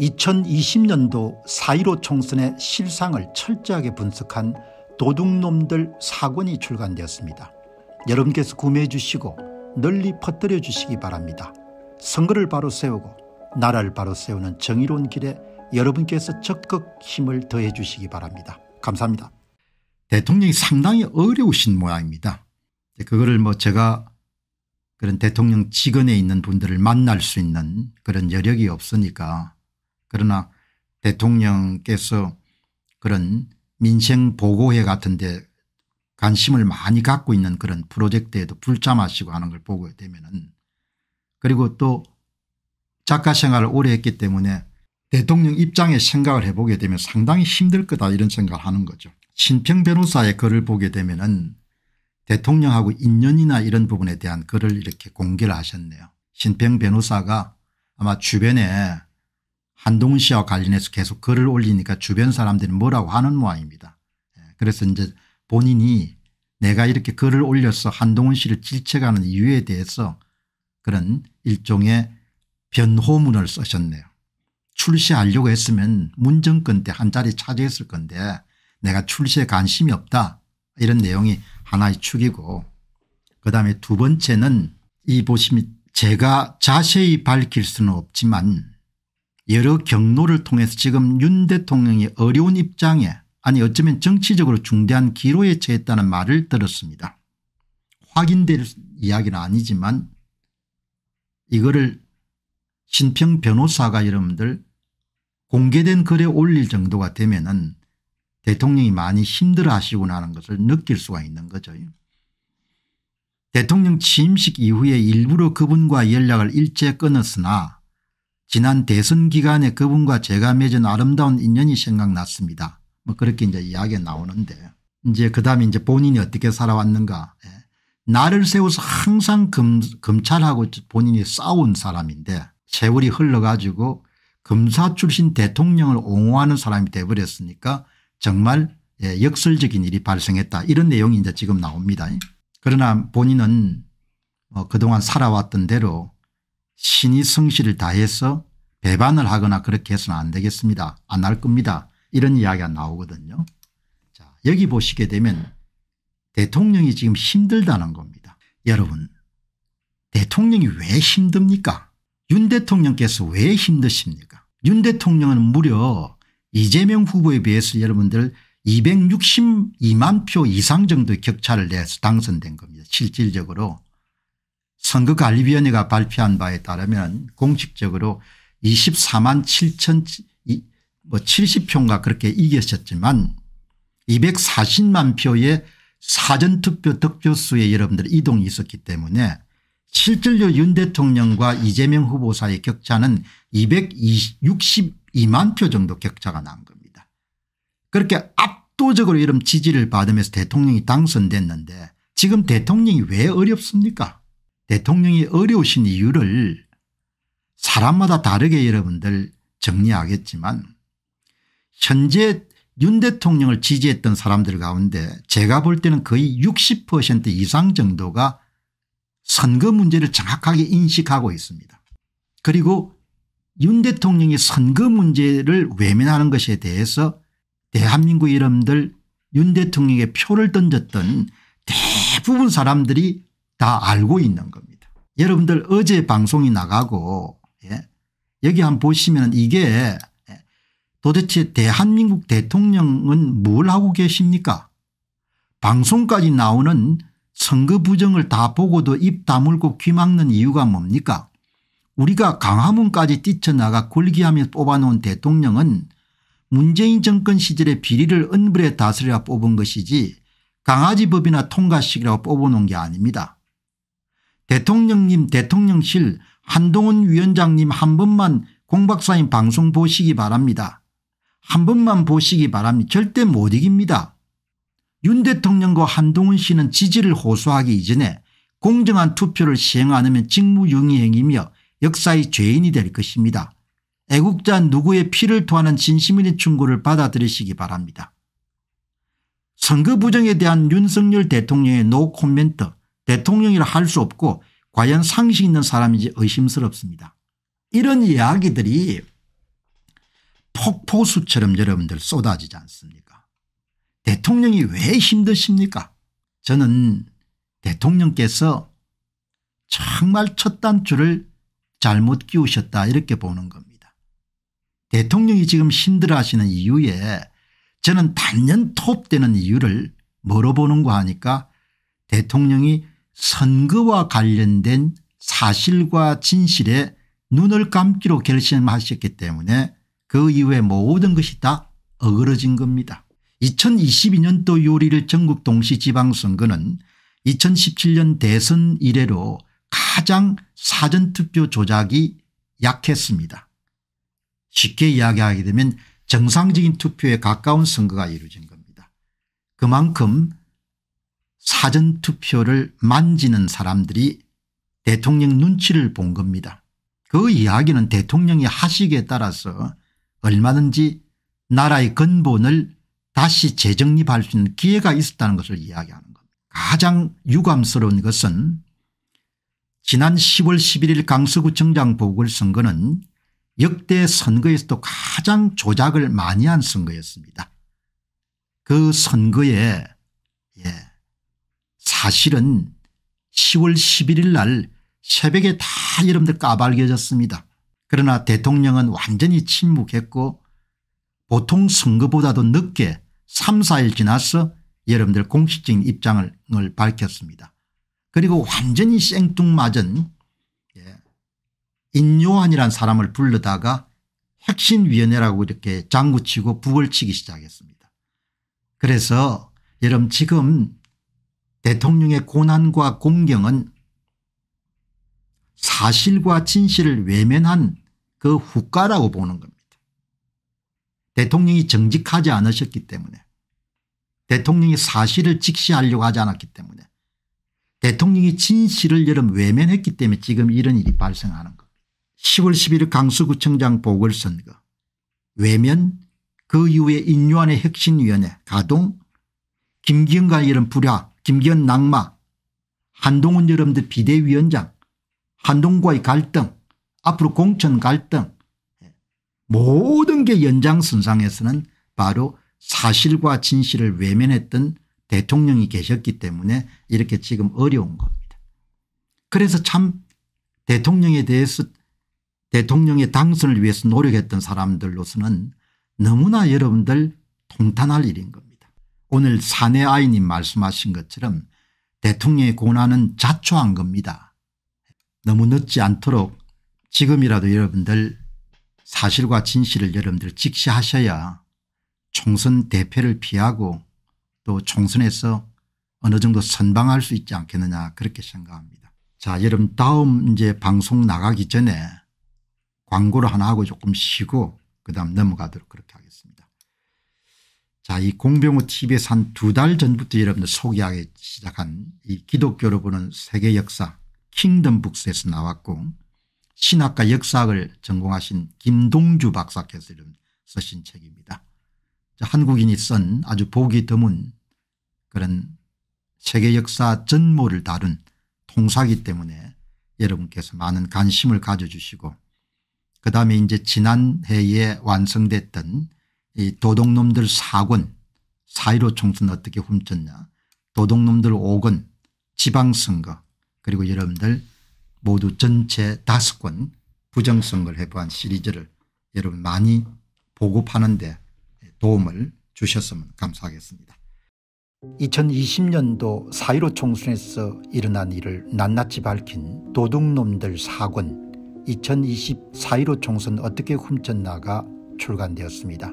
2020년도 4.15 총선의 실상을 철저하게 분석한 도둑놈들 사권이 출간되었습니다. 여러분께서 구매해 주시고 널리 퍼뜨려 주시기 바랍니다. 선거를 바로 세우고 나라를 바로 세우는 정의로운 길에 여러분께서 적극 힘을 더해 주시기 바랍니다. 감사합니다. 대통령이 상당히 어려우신 모양입니다. 그거를 뭐 제가 그런 대통령 직원에 있는 분들을 만날 수 있는 그런 여력이 없으니까 그러나 대통령께서 그런 민생보고회 같은 데 관심을 많이 갖고 있는 그런 프로젝트에도 불참하시고 하는 걸 보게 되면은 그리고 또 작가 생활을 오래 했기 때문에 대통령 입장에 생각을 해보게 되면 상당히 힘들 거다 이런 생각을 하는 거죠. 신평 변호사의 글을 보게 되면 은 대통령하고 인연이나 이런 부분에 대한 글을 이렇게 공개를 하셨네요. 신평 변호사가 아마 주변에 한동훈 씨와 관련해서 계속 글을 올리니까 주변 사람들이 뭐라고 하는 모양입니다. 예, 그래서 이제 본인이 내가 이렇게 글을 올려서 한동훈 씨를 질책하는 이유에 대해서 그런 일종의 변호문을 쓰셨네요. 출시하려고 했으면 문정권 때 한 자리 차지했을 건데 내가 출시에 관심이 없다 이런 내용이 하나의 축이고 그다음에 두 번째는 이 보시면 제가 자세히 밝힐 수는 없지만 여러 경로를 통해서 지금 윤 대통령이 어려운 입장에 아니 어쩌면 정치적으로 중대한 기로에 처했다는 말을 들었습니다. 확인될 이야기는 아니지만 이거를 신평 변호사가 여러분들 공개된 글에 올릴 정도가 되면 은 대통령이 많이 힘들어하시구나 하는 것을 느낄 수가 있는 거죠. 대통령 취임식 이후에 일부러 그분과 연락을 일제 끊었으나 지난 대선 기간에 그분과 제가 맺은 아름다운 인연이 생각났습니다. 뭐 그렇게 이제 이야기가 나오는데 이제 그 다음에 이제 본인이 어떻게 살아왔는가. 예. 나를 세워서 항상 검, 검찰하고 본인이 싸운 사람인데 세월이 흘러가지고 검사 출신 대통령을 옹호하는 사람이 돼버렸으니까 정말 예, 역설적인 일이 발생했다 이런 내용이 이제 지금 나옵니다. 예. 그러나 본인은 어, 그동안 살아왔던 대로 신이 성실을 다해서 배반을 하거나 그렇게 해서는 안 되겠습니다. 안 할 겁니다. 이런 이야기가 나오거든요. 자 여기 보시게 되면 대통령이 지금 힘들다는 겁니다. 여러분 대통령이 왜 힘듭니까? 윤 대통령께서 왜 힘드십니까? 윤 대통령은 무려 이재명 후보에 비해서 여러분들 262만 표 이상 정도의 격차를 내서 당선된 겁니다. 실질적으로 선거관리위원회가 발표한 바에 따르면 공식적으로 24만 7천 뭐 70표인가 그렇게 이겼었지만 240만 표의 사전투표 득표수의 여러분들 이동이 있었기 때문에 실질로 윤 대통령과 이재명 후보 사이의 격차는 262만 표 정도 격차가 난 겁니다. 그렇게 압도적으로 이런 지지를 받으면서 대통령이 당선됐는데 지금 대통령이 왜 어렵습니까 대통령이 어려우신 이유를 사람마다 다르게 여러분들 정리하겠지만 현재 윤 대통령을 지지했던 사람들 가운데 제가 볼 때는 거의 60% 이상 정도가 선거 문제를 정확하게 인식하고 있습니다. 그리고 윤 대통령이 선거 문제를 외면하는 것에 대해서 대한민국 이름들 윤 대통령에게 표를 던졌던 대부분 사람들이 다 알고 있는 겁니다. 여러분들 어제 방송이 나가고 예? 여기 한 번 보시면 이게 예, 도대체 대한민국 대통령은 뭘 하고 계십니까 방송까지 나오는 선거 부정을 다 보고도 입 다물고 귀 막는 이유가 뭡니까 우리가 강화문까지 뛰쳐나가 골기하며 뽑아놓은 대통령은 문재인 정권 시절의 비리를 은불에 다스려 뽑은 것이지 강아지 법이나 통과식이라고 뽑아놓은 게 아닙니다. 대통령님 대통령실 한동훈 위원장님 한 번만 공박사님 방송 보시기 바랍니다. 한 번만 보시기 바랍니다. 절대 못 이깁니다. 윤 대통령과 한동훈 씨는 지지를 호소하기 이전에 공정한 투표를 시행 안 하면 직무유기행이며 역사의 죄인이 될 것입니다. 애국자 누구의 피를 토하는 진심인의 충고를 받아들이시기 바랍니다. 선거 부정에 대한 윤석열 대통령의 노 코멘트 대통령이라 할 수 없고 과연 상식 있는 사람인지 의심스럽습니다. 이런 이야기들이 폭포수처럼 여러분들 쏟아지지 않습니까 대통령이 왜 힘드십니까 저는 대통령께서 정말 첫 단추를 잘못 끼우셨다 이렇게 보는 겁니다. 대통령이 지금 힘들어하시는 이유에 저는 단연 톱되는 이유를 뭐로 보는가 하니까 대통령이 선거와 관련된 사실과 진실에 눈을 감기로 결심하셨기 때문에 그 이후에 모든 것이 다 어그러진 겁니다. 2022년도 요리를 전국 동시지방선거는 2017년 대선 이래로 가장 사전투표 조작이 약했습니다. 쉽게 이야기하게 되면 정상적인 투표에 가까운 선거가 이루어진 겁니다. 그만큼 사전투표를 만지는 사람들이 대통령 눈치를 본 겁니다. 그 이야기는 대통령이하시기에 따라서 얼마든지 나라의 근본을 다시 재정립할 수 있는 기회가 있었다는 것을 이야기하는 겁니다. 가장 유감스러운 것은 지난 10월 11일 강서구청장 보궐선거는 역대 선거에서도 가장 조작을 많이 한 선거였습니다. 그 선거에 예, 사실은 10월 11일 날 새벽에 다 여러분들 까발겨졌습니다. 그러나 대통령은 완전히 침묵했고 보통 선거보다도 늦게 3 4일 지나서 여러분들 공식적인 입장을 밝혔습니다. 그리고 완전히 생뚱맞은 예, 인요한이란 사람을 불러다가 핵심위원회라고 이렇게 장구치고 북을 치기 시작했습니다. 그래서 여러분 지금 대통령의 고난과 공경은 사실과 진실을 외면한 그 후과라고 보는 겁니다. 대통령이 정직하지 않으셨기 때문에 대통령이 사실을 직시하려고 하지 않았기 때문에 대통령이 진실을 여름 외면했기 때문에 지금 이런 일이 발생하는 겁 10월 11일 강서구청장 보궐선거 외면 그 이후에 인류안의 혁신위원회 가동 김기현과 이런 불화 김기현 낙마, 한동훈 여러분들 비대위원장, 한동과의 갈등, 앞으로 공천 갈등 예, 모든 게 연장선상에서는 바로 사실과 진실을 외면했던 대통령이 계셨기 때문에 이렇게 지금 어려운 겁니다. 그래서 참 대통령에 대해서 대통령의 당선을 위해서 노력했던 사람들로서는 너무나 여러분들 통탄할 일인 겁니다. 오늘 사내 아이님 말씀하신 것처럼 대통령의 권한은 자초한 겁니다. 너무 늦지 않도록 지금이라도 여러분들 사실과 진실을 여러분들 직시하셔야 총선 대패를 피하고 또 총선에서 어느 정도 선방할 수 있지 않겠느냐 그렇게 생각합니다. 자 여러분 다음 이제 방송 나가기 전에 광고를 하나 하고 조금 쉬고 그 다음 넘어가도록 그렇게 하겠습니다. 자, 이 공병호 TV에서 한 두 달 전부터 여러분들 소개하기 시작한 이 기독교로 보는 세계 역사 킹덤 북스에서 나왔고 신학과 역사학을 전공하신 김동주 박사께서 쓰신 책입니다. 자, 한국인이 쓴 아주 보기 드문 그런 세계 역사 전모를 다룬 통사기 때문에 여러분께서 많은 관심을 가져주시고 그 다음에 이제 지난해에 완성됐던 이 도둑놈들 4권 4.15 총선 어떻게 훔쳤냐 도둑놈들 5권 지방선거 그리고 여러분들 모두 전체 5권 부정선거를 해부한 시리즈를 여러분 많이 보급하는 데 도움을 주셨으면 감사하겠습니다. 2020년도 4.15 총선에서 일어난 일을 낱낱이 밝힌 도둑놈들 4권 2020 4.15 총선 어떻게 훔쳤나가 출간되었습니다.